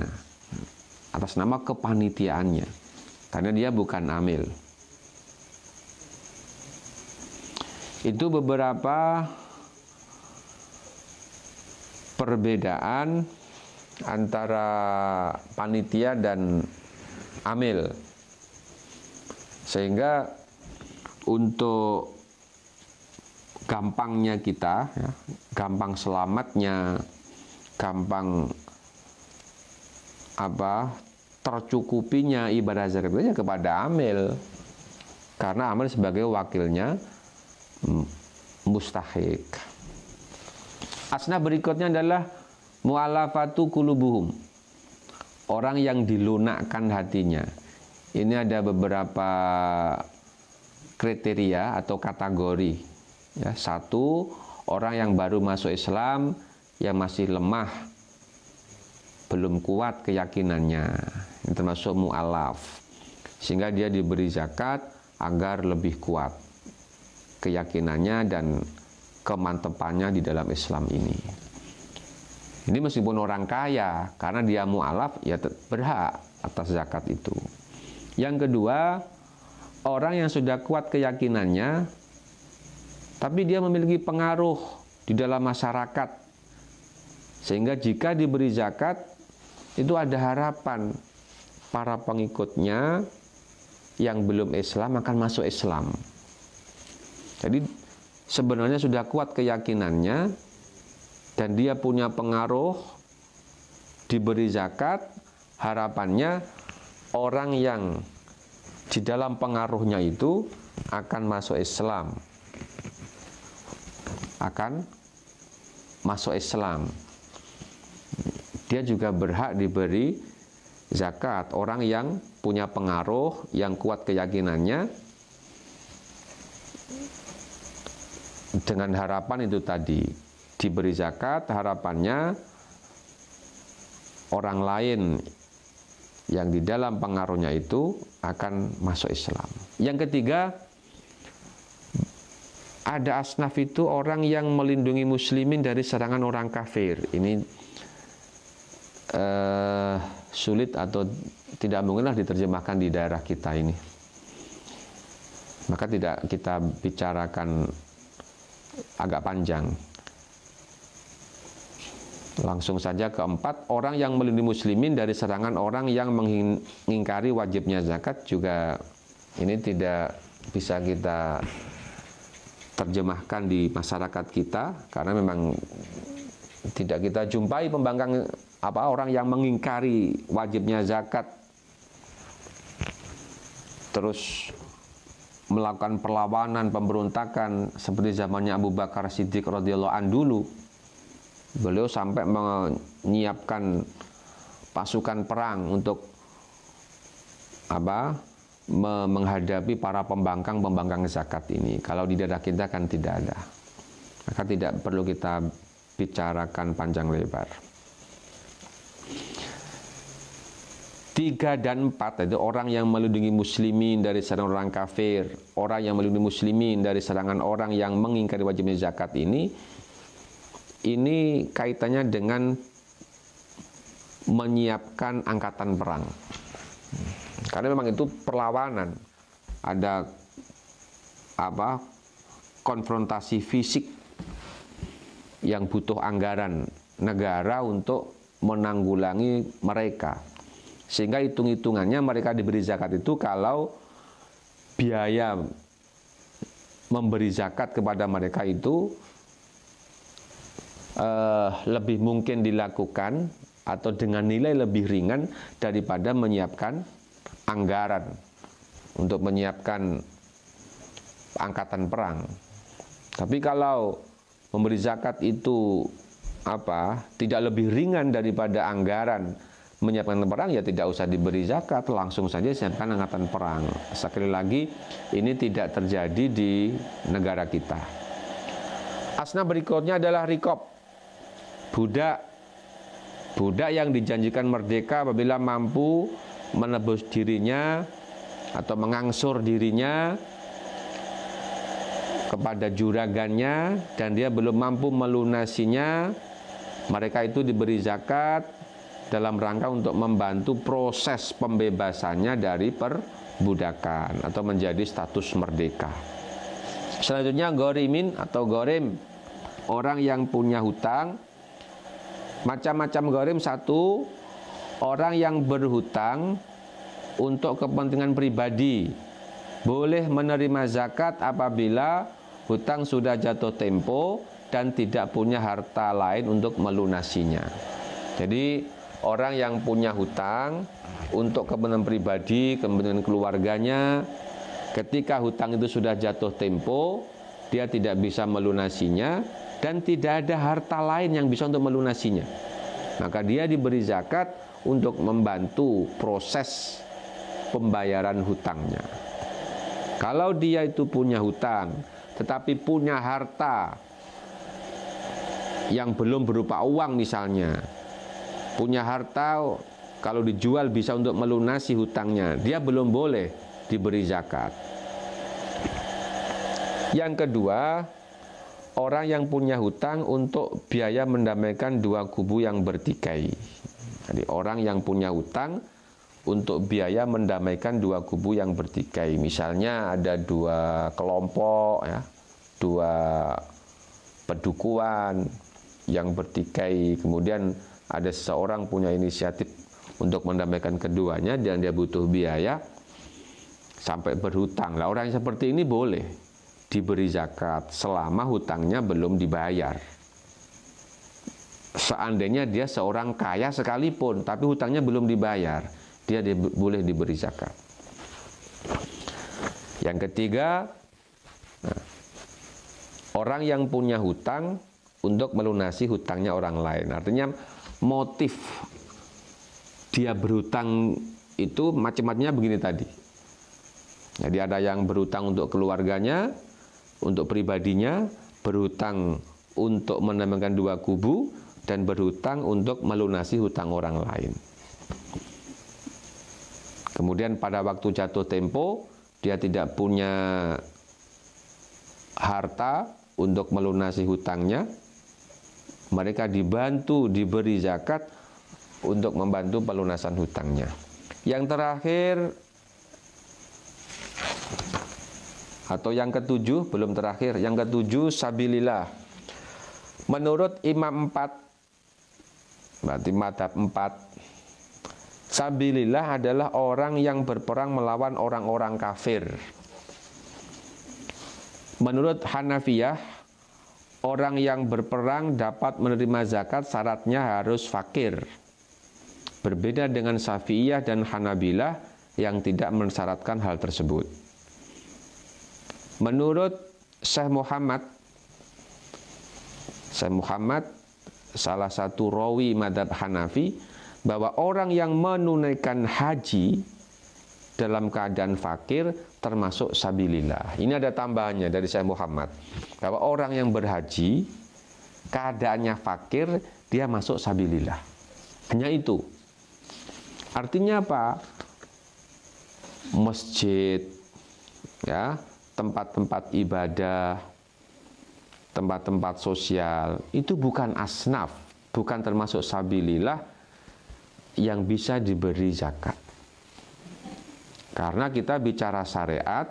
Speaker 1: Atas nama kepanitiaannya. Karena dia bukan amil. Itu beberapa perbedaan antara panitia dan amil. Sehingga untuk gampangnya kita, ya, gampang selamatnya, gampang apa tercukupinya ibadah zakat itu ya kepada amil karena amil sebagai wakilnya mustahik. asna berikutnya adalah mu'alafatu kulubuhum orang yang dilunakkan hatinya ini ada beberapa kriteria atau kategori ya, satu orang yang baru masuk Islam yang masih lemah belum kuat keyakinannya ini termasuk mu'alaf sehingga dia diberi zakat agar lebih kuat keyakinannya dan kemantepannya di dalam Islam ini. Ini meskipun orang kaya, karena dia mu'alaf, ya berhak atas zakat itu. Yang kedua, orang yang sudah kuat keyakinannya, tapi dia memiliki pengaruh di dalam masyarakat. Sehingga jika diberi zakat, itu ada harapan para pengikutnya yang belum Islam akan masuk Islam. Jadi sebenarnya sudah kuat keyakinannya, dan dia punya pengaruh diberi zakat harapannya orang yang di dalam pengaruhnya itu akan masuk Islam akan masuk Islam dia juga berhak diberi zakat orang yang punya pengaruh yang kuat keyakinannya dengan harapan itu tadi diberi zakat harapannya orang lain yang di dalam pengaruhnya itu akan masuk Islam. Yang ketiga, ada asnaf itu orang yang melindungi muslimin dari serangan orang kafir. Ini eh, sulit atau tidak mungkinlah diterjemahkan di daerah kita ini. Maka tidak kita bicarakan agak panjang. Langsung saja keempat, orang yang melindungi muslimin dari serangan orang yang mengingkari wajibnya zakat juga ini tidak bisa kita terjemahkan di masyarakat kita karena memang tidak kita jumpai pembangkang apa orang yang mengingkari wajibnya zakat terus melakukan perlawanan pemberontakan seperti zamannya Abu Bakar Siddiq radhiyallahu an dulu Beliau sampai menyiapkan pasukan perang untuk apa? menghadapi para pembangkang-pembangkang zakat ini. Kalau di daerah kita kan tidak ada. Maka tidak perlu kita bicarakan panjang lebar. Tiga dan empat itu orang yang melindungi muslimin dari serangan orang kafir, orang yang melindungi muslimin dari serangan orang yang mengingkari wajibnya zakat ini ini kaitannya dengan menyiapkan angkatan perang. Karena memang itu perlawanan. Ada apa? konfrontasi fisik yang butuh anggaran negara untuk menanggulangi mereka. Sehingga hitung-hitungannya mereka diberi zakat itu kalau biaya memberi zakat kepada mereka itu eh, lebih mungkin dilakukan atau dengan nilai lebih ringan daripada menyiapkan anggaran untuk menyiapkan angkatan perang. Tapi kalau memberi zakat itu apa? Tidak lebih ringan daripada anggaran menyiapkan perang ya tidak usah diberi zakat, langsung saja siapkan angkatan perang. Sekali lagi ini tidak terjadi di negara kita. Asna berikutnya adalah rikop budak budak yang dijanjikan merdeka apabila mampu menebus dirinya atau mengangsur dirinya kepada juragannya dan dia belum mampu melunasinya mereka itu diberi zakat dalam rangka untuk membantu proses pembebasannya dari perbudakan atau menjadi status merdeka. Selanjutnya gorimin atau gorim orang yang punya hutang Macam-macam gorim satu orang yang berhutang untuk kepentingan pribadi boleh menerima zakat apabila hutang sudah jatuh tempo dan tidak punya harta lain untuk melunasinya. Jadi orang yang punya hutang untuk kepentingan pribadi, kepentingan keluarganya, ketika hutang itu sudah jatuh tempo, dia tidak bisa melunasinya, dan tidak ada harta lain yang bisa untuk melunasinya. Maka dia diberi zakat untuk membantu proses pembayaran hutangnya. Kalau dia itu punya hutang, tetapi punya harta yang belum berupa uang misalnya, punya harta kalau dijual bisa untuk melunasi hutangnya, dia belum boleh diberi zakat. Yang kedua, orang yang punya hutang untuk biaya mendamaikan dua kubu yang bertikai. Jadi orang yang punya hutang untuk biaya mendamaikan dua kubu yang bertikai. Misalnya ada dua kelompok ya, dua pedukuan yang bertikai. Kemudian ada seseorang punya inisiatif untuk mendamaikan keduanya dan dia butuh biaya sampai berhutang. Lah orang yang seperti ini boleh diberi zakat selama hutangnya belum dibayar. Seandainya dia seorang kaya sekalipun, tapi hutangnya belum dibayar, dia di, boleh diberi zakat. Yang ketiga, nah, orang yang punya hutang untuk melunasi hutangnya orang lain. Artinya motif dia berhutang itu macam-macamnya begini tadi. Jadi ada yang berhutang untuk keluarganya, untuk pribadinya, berhutang untuk menambahkan dua kubu, dan berhutang untuk melunasi hutang orang lain. Kemudian pada waktu jatuh tempo, dia tidak punya harta untuk melunasi hutangnya. Mereka dibantu, diberi zakat untuk membantu pelunasan hutangnya. Yang terakhir Atau yang ketujuh, belum terakhir. Yang ketujuh, sabilillah. Menurut imam empat, berarti madhab empat, sabilillah adalah orang yang berperang melawan orang-orang kafir. Menurut Hanafiyah, orang yang berperang dapat menerima zakat syaratnya harus fakir. Berbeda dengan Safiyah dan Hanabilah yang tidak mensyaratkan hal tersebut. Menurut Syekh Muhammad Syekh Muhammad salah satu rawi madhab Hanafi bahwa orang yang menunaikan haji dalam keadaan fakir termasuk sabilillah. Ini ada tambahannya dari Syekh Muhammad. Bahwa orang yang berhaji keadaannya fakir dia masuk sabilillah. Hanya itu. Artinya apa? Masjid ya, tempat-tempat ibadah, tempat-tempat sosial, itu bukan asnaf, bukan termasuk sabilillah yang bisa diberi zakat. Karena kita bicara syariat,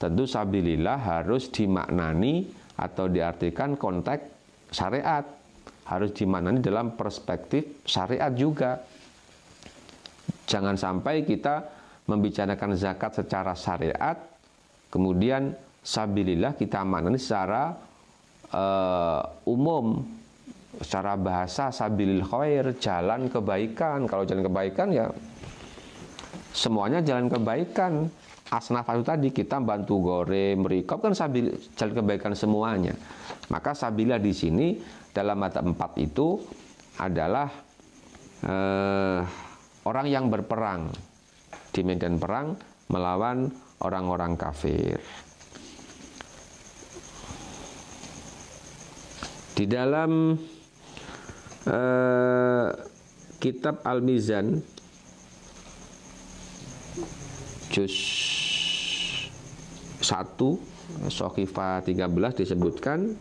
Speaker 1: tentu sabilillah harus dimaknani atau diartikan konteks syariat. Harus dimaknani dalam perspektif syariat juga. Jangan sampai kita membicarakan zakat secara syariat Kemudian sabilillah kita maknani secara uh, umum, secara bahasa sabilil khair, jalan kebaikan. Kalau jalan kebaikan ya semuanya jalan kebaikan. Asnaf itu tadi kita bantu gore, merikop kan sabil, jalan kebaikan semuanya. Maka sabila di sini dalam mata empat itu adalah eh, orang yang berperang di medan perang melawan orang-orang kafir. Di dalam uh, kitab Al-Mizan juz 1 Sokifa 13 disebutkan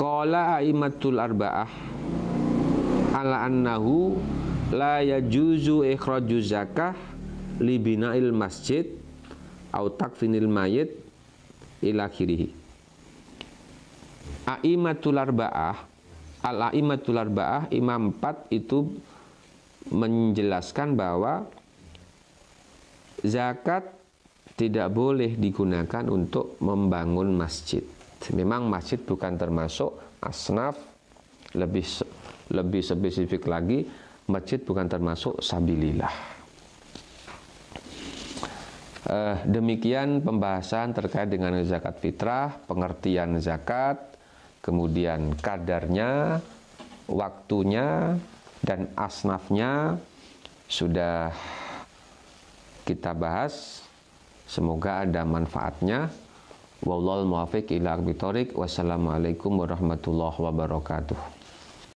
Speaker 1: Qala aimatul arba'ah ala annahu la yajuzu ikhraju zakah libinail masjid au takfinil mayit ila kirihi. Aimatul arba'ah Al-Aimatul arba'ah imam 4 itu menjelaskan bahwa zakat tidak boleh digunakan untuk membangun masjid. Memang masjid bukan termasuk asnaf lebih lebih spesifik lagi masjid bukan termasuk sabilillah. Eh, demikian pembahasan terkait dengan zakat fitrah, pengertian zakat, kemudian kadarnya, waktunya, dan asnafnya sudah kita bahas. Semoga ada manfaatnya. Wallahul muwafiq ila Wassalamualaikum warahmatullahi wabarakatuh.